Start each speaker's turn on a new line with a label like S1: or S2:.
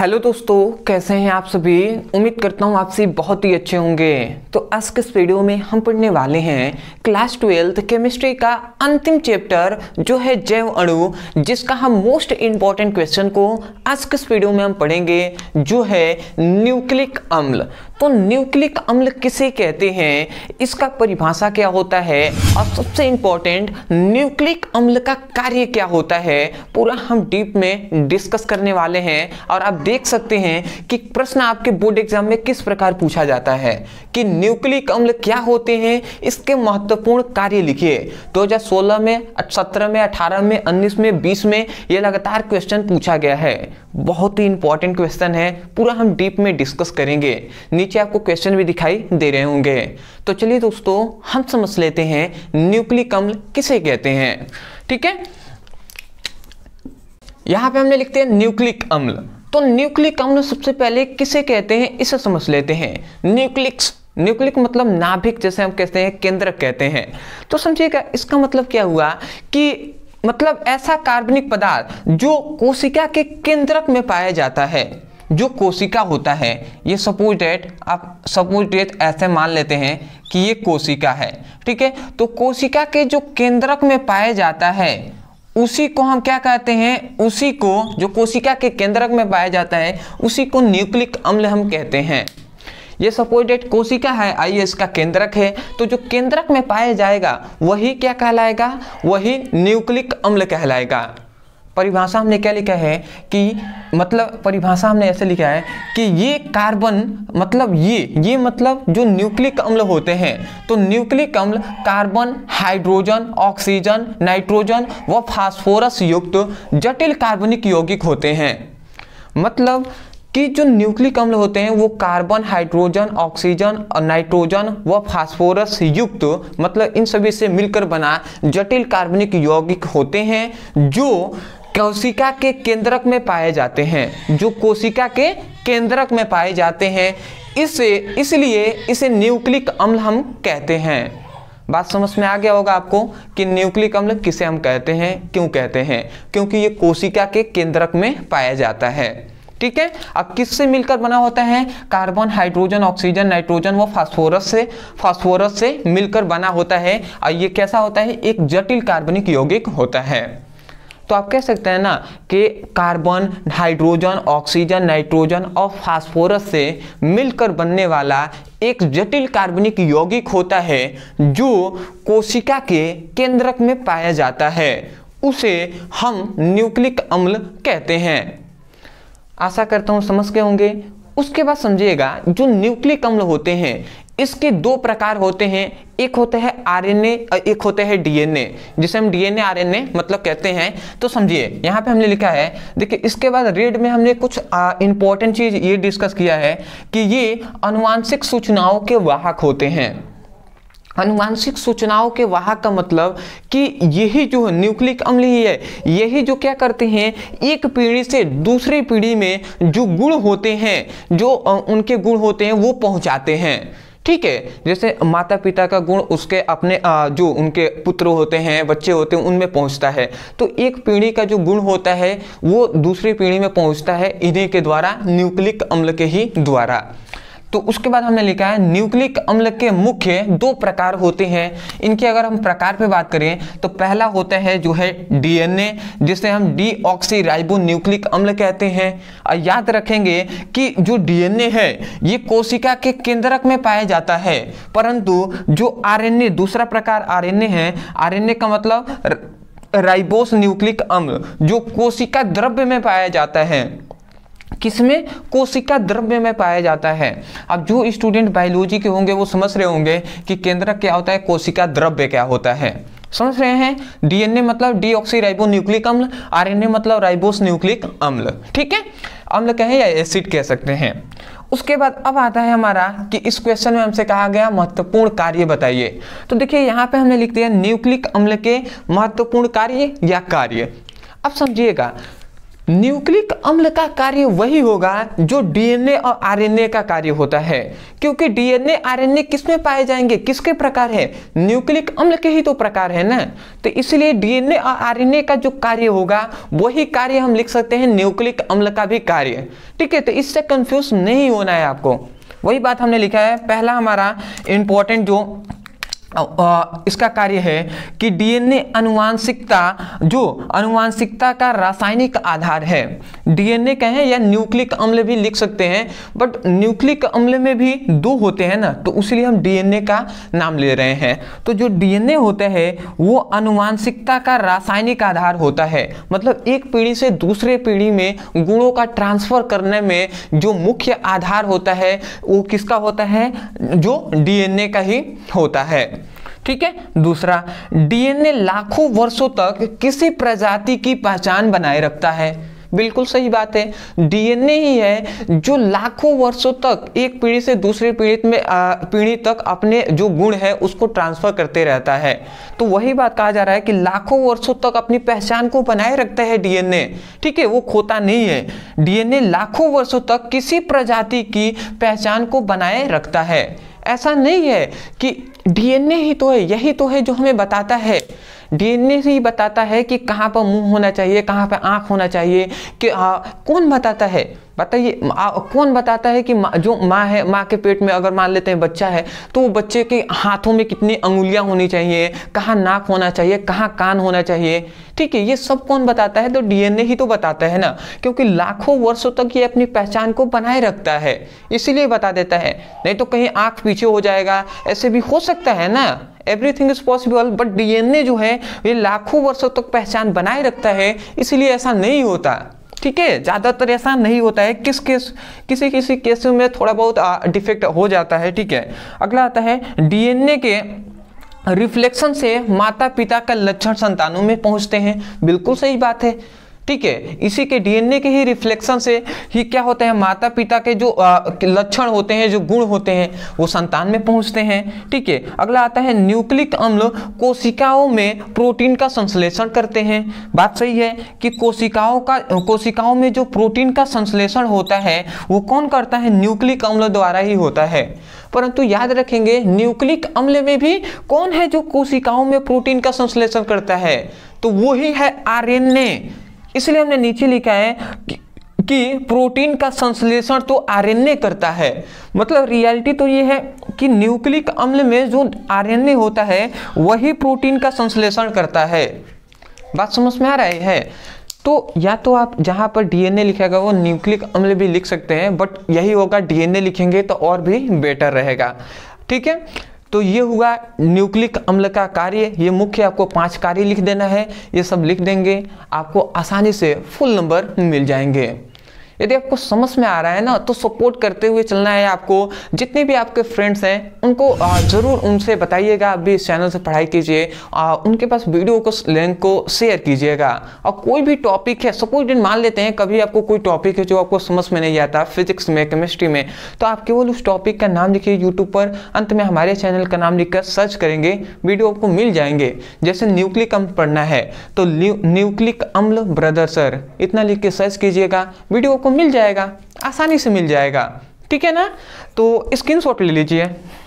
S1: hello दोस्तों कैसे हैं आप सभी उम्मीद करता हूँ आपसे बहुत ही अच्छे होंगे तो आज के इस वीडियो में हम पढ़ने वाले हैं क्लास ट्वेल्थ केमिस्ट्री का अंतिम चैप्टर जो है जैव अणु जिसका हम मोस्ट इम्पॉर्टेंट क्वेश्चन को आज के इस वीडियो में हम पढ़ेंगे जो है न्यूक्लिक अम्ल तो न्यूक्लिक अम्ल किसे कहते हैं इसका परिभाषा क्या होता है और सबसे इम्पोर्टेंट न्यूक्लिक अम्ल का कार्य क्या होता है पूरा हम डीप में डिस्कस करने वाले हैं और आप देख सकते हैं कि प्रश्न आपके बोर्ड एग्जाम में किस प्रकार पूछा जाता है कि न्यूक्लिक अम्ल क्या होते हैं इसके महत्वपूर्ण कार्य लिखिए 2016 तो में 17 में 18 में 19 में 20 में ये लगातार क्वेश्चन पूछा गया है बहुत ही इंपॉर्टेंट क्वेश्चन है पूरा हम डीप में डिस्कस करेंगे नीचे आपको क्वेश्चन भी दिखाई दे रहे होंगे तो चलिए दोस्तों हम समझ लेते हैं न्यूक्लिक अम्ल किसे कहते हैं ठीक है यहां पे हमने लिखते हैं न्यूक्लिक अम्ल तो न्यूक्लिक अम्ल सबसे पहले किसे कहते हैं इसे समझ लेते हैं न्यूक्लिक्स न्यूक्लिक मतलब नाभिक जैसे हम कहते हैं केंद्र कहते हैं तो समझिएगा इसका मतलब क्या हुआ कि मतलब ऐसा कार्बनिक पदार्थ जो कोशिका के केंद्रक में पाया जाता है जो कोशिका होता है ये सपोज डेट आप सपोज डेट ऐसे मान लेते हैं कि ये कोशिका है ठीक है तो कोशिका के जो केंद्रक में पाया जाता है उसी को हम क्या कहते हैं उसी को जो कोशिका के केंद्रक में पाया जाता है उसी को न्यूक्लिक अम्ल हम कहते हैं ये सपोर्टेड कोशिका है आइए इसका केंद्रक है तो जो केंद्रक में पाया जाएगा वही क्या कहलाएगा वही न्यूक्लिक अम्ल कहलाएगा परिभाषा हमने क्या लिखा है कि मतलब परिभाषा हमने ऐसे लिखा है कि ये कार्बन मतलब ये ये मतलब जो न्यूक्लिक अम्ल होते हैं तो न्यूक्लिक अम्ल कार्बन हाइड्रोजन ऑक्सीजन नाइट्रोजन व फास्फोरस युक्त जटिल कार्बनिक यौगिक होते हैं मतलब कि जो न्यूक्लिक अम्ल होते हैं वो कार्बन हाइड्रोजन ऑक्सीजन और नाइट्रोजन व फास्फोरस युक्त मतलब इन सभी से मिलकर बना जटिल कार्बनिक यौगिक होते हैं जो कोशिका के केंद्रक में पाए जाते हैं जो कोशिका के केंद्रक में पाए जाते हैं इसे इसलिए इसे न्यूक्लिक अम्ल हम कहते हैं बात समझ में आ गया होगा आपको कि न्यूक्लिक अम्ल किसे हम कहते हैं क्यों कहते हैं क्योंकि ये कोशिका के केंद्रक में पाया जाता है ठीक है अब किससे मिलकर बना होता है कार्बन हाइड्रोजन ऑक्सीजन नाइट्रोजन व फास्फोरस से फास्फोरस से मिलकर बना होता है और ये कैसा होता है एक जटिल कार्बनिक यौगिक होता है तो आप कह सकते हैं ना कि कार्बन हाइड्रोजन ऑक्सीजन नाइट्रोजन और फास्फोरस से मिलकर बनने वाला एक जटिल कार्बनिक यौगिक होता है जो कोशिका के केंद्रक में पाया जाता है उसे हम न्यूक्लिक अम्ल कहते हैं आशा करता हूँ समझ गए होंगे उसके बाद समझिएगा जो न्यूक्लिक अम्ल होते हैं इसके दो प्रकार होते हैं एक होते हैं आरएनए और एक होते हैं डीएनए जिसे हम डीएनए आरएनए मतलब कहते हैं तो समझिए यहाँ पे हमने लिखा है देखिए इसके बाद रेड में हमने कुछ इंपॉर्टेंट चीज़ ये डिस्कस किया है कि ये अनुवांशिक सूचनाओं के वाहक होते हैं अनुवांशिक सूचनाओं के वाहक का मतलब कि यही जो न्यूक्लिक अम्ल ही है यही जो क्या करते हैं एक पीढ़ी से दूसरी पीढ़ी में जो गुण होते हैं जो उनके गुण होते हैं वो पहुंचाते हैं ठीक है जैसे माता पिता का गुण उसके अपने जो उनके पुत्र होते हैं बच्चे होते हैं उनमें पहुंचता है तो एक पीढ़ी का जो गुण होता है वो दूसरी पीढ़ी में पहुंचता है इन्हीं के द्वारा न्यूक्लिक अम्ल के ही द्वारा तो उसके बाद हमने लिखा है न्यूक्लिक अम्ल के मुख्य दो प्रकार होते हैं इनके अगर हम प्रकार पे बात करें तो पहला होता है जो है डीएनए जिसे हम डीऑक्सीराइबो न्यूक्लिक अम्ल कहते हैं और याद रखेंगे कि जो डीएनए है ये कोशिका के केंद्रक में पाया जाता है परंतु जो आरएनए दूसरा प्रकार आर है आर का मतलब राइबोस न्यूक्लिक अम्ल जो कोशिका द्रव्य में पाया जाता है किसमें कोशिका द्रव्य में पाया जाता है अब जो स्टूडेंट बायोलॉजी के होंगे वो समझ रहे होंगे कि केंद्रक क्या होता है कोशिका द्रव्य क्या होता है समझ रहे हैं डीएनए मतलब डीऑक्सीराइबो न्यूक्लिक अम्ल आरएनए मतलब राइबोस न्यूक्लिक अम्ल ठीक है अम्ल कहें या एसिड कह सकते हैं उसके बाद अब आता है हमारा कि इस क्वेश्चन में हमसे कहा गया महत्वपूर्ण कार्य बताइए तो देखिए यहाँ पे हमने लिख दिया न्यूक्लिक अम्ल के महत्वपूर्ण कार्य या कार्य अब समझिएगा न्यूक्लिक अम्ल का कार्य वही होगा जो डीएनए और आरएनए का कार्य होता है क्योंकि डीएनए आरएनए किसमें पाए जाएंगे किसके प्रकार है न्यूक्लिक अम्ल के ही तो प्रकार है ना तो इसलिए डीएनए और आरएनए का जो कार्य होगा वही कार्य हम लिख सकते हैं न्यूक्लिक अम्ल का भी कार्य ठीक है तो इससे कंफ्यूज नहीं होना है आपको वही बात हमने लिखा है पहला हमारा इंपॉर्टेंट जो इसका कार्य है कि डीएनए अनुवांशिकता जो अनुवांशिकता का रासायनिक आधार है डीएनए कहें या न्यूक्लिक अम्ल भी लिख सकते हैं बट न्यूक्लिक अम्ल में भी दो होते हैं ना तो इसलिए हम डीएनए का नाम ले रहे हैं तो जो डीएनए होता है वो अनुवांशिकता का रासायनिक आधार होता है मतलब एक पीढ़ी से दूसरे पीढ़ी में गुणों का ट्रांसफर करने में जो मुख्य आधार होता है वो किसका होता है जो डीएनए का ही होता है ठीक है दूसरा डीएनए लाखों वर्षों तक किसी प्रजाति की पहचान बनाए रखता है बिल्कुल सही बात है डीएनए ही है जो लाखों वर्षों तक एक पीढ़ी से दूसरी पीढ़ी में पीढ़ी तक अपने जो गुण है उसको ट्रांसफर करते रहता है तो वही बात कहा जा रहा है कि लाखों वर्षों तक अपनी पहचान को बनाए रखता है डीएनए ठीक है वो खोता नहीं है डीएनए लाखों वर्षों तक किसी प्रजाति की पहचान को बनाए रखता है ऐसा नहीं है कि डीएनए ही तो है यही तो है जो हमें बताता है डीएनए ही बताता है कि कहाँ पर मुंह होना चाहिए कहाँ पर आँख होना चाहिए कि आ, हाँ, कौन बताता है बताइए कौन बताता है कि मा, जो माँ है माँ के पेट में अगर मान लेते हैं बच्चा है तो बच्चे के हाथों में कितनी अंगुलियाँ होनी चाहिए कहाँ नाक होना चाहिए कहाँ कान होना चाहिए ठीक है ये सब कौन बताता है तो डीएनए ही तो बताता है ना क्योंकि लाखों वर्षों तक ये अपनी पहचान को बनाए रखता है इसीलिए बता देता है नहीं तो कहीं आँख पीछे हो जाएगा ऐसे भी हो सकता है ना everything is possible but DNA जो है ये लाखों वर्षों तक पहचान बनाए रखता है इसलिए ऐसा नहीं होता ठीक है ज़्यादातर ऐसा नहीं होता है किस केस किसी किसी केस में थोड़ा बहुत डिफेक्ट हो जाता है ठीक है अगला आता है डीएनए के रिफ्लेक्शन से माता पिता का लक्षण संतानों में पहुंचते हैं बिल्कुल सही बात है ठीक है इसी के डीएनए के ही रिफ्लेक्शन से ही क्या होते हैं माता पिता के जो लक्षण होते हैं जो गुण होते हैं वो संतान में पहुंचते हैं ठीक है अगला आता है न्यूक्लिक अम्ल कोशिकाओं में प्रोटीन का संश्लेषण करते हैं बात सही है कि कोशिकाओं का कोशिकाओं में जो प्रोटीन का संश्लेषण होता है वो कौन करता है न्यूक्लिक अम्ल द्वारा ही होता है परंतु याद रखेंगे न्यूक्लिक अम्ल में भी कौन है जो कोशिकाओं में प्रोटीन का संश्लेषण करता है तो वो ही है आरएनए इसलिए हमने नीचे लिखा है कि, प्रोटीन का संश्लेषण तो आरएनए करता है मतलब रियलिटी तो ये है कि न्यूक्लिक अम्ल में जो आरएनए होता है वही प्रोटीन का संश्लेषण करता है बात समझ में आ रहा है तो या तो आप जहाँ पर डीएनए लिखेगा वो न्यूक्लिक अम्ल भी लिख सकते हैं बट यही होगा डीएनए लिखेंगे तो और भी बेटर रहेगा ठीक है तो ये हुआ न्यूक्लिक अम्ल का कार्य ये मुख्य आपको पांच कार्य लिख देना है ये सब लिख देंगे आपको आसानी से फुल नंबर मिल जाएंगे यदि आपको समझ में आ रहा है ना तो सपोर्ट करते हुए चलना है आपको जितने भी आपके फ्रेंड्स हैं उनको ज़रूर उनसे बताइएगा आप भी इस चैनल से पढ़ाई कीजिए उनके पास वीडियो को लिंक को शेयर कीजिएगा और कोई भी टॉपिक है सपोज मान लेते हैं कभी आपको कोई टॉपिक है जो आपको समझ में नहीं आता फिजिक्स में केमिस्ट्री में तो आप केवल उस टॉपिक का नाम लिखिए यूट्यूब पर अंत में हमारे चैनल का नाम लिखकर सर्च करेंगे वीडियो आपको मिल जाएंगे जैसे न्यूक्लिक अम्ल पढ़ना है तो न्यूक्लिक अम्ल ब्रदर सर इतना लिख के सर्च कीजिएगा वीडियो को मिल जाएगा आसानी से मिल जाएगा ठीक है ना तो स्क्रीन ले लीजिए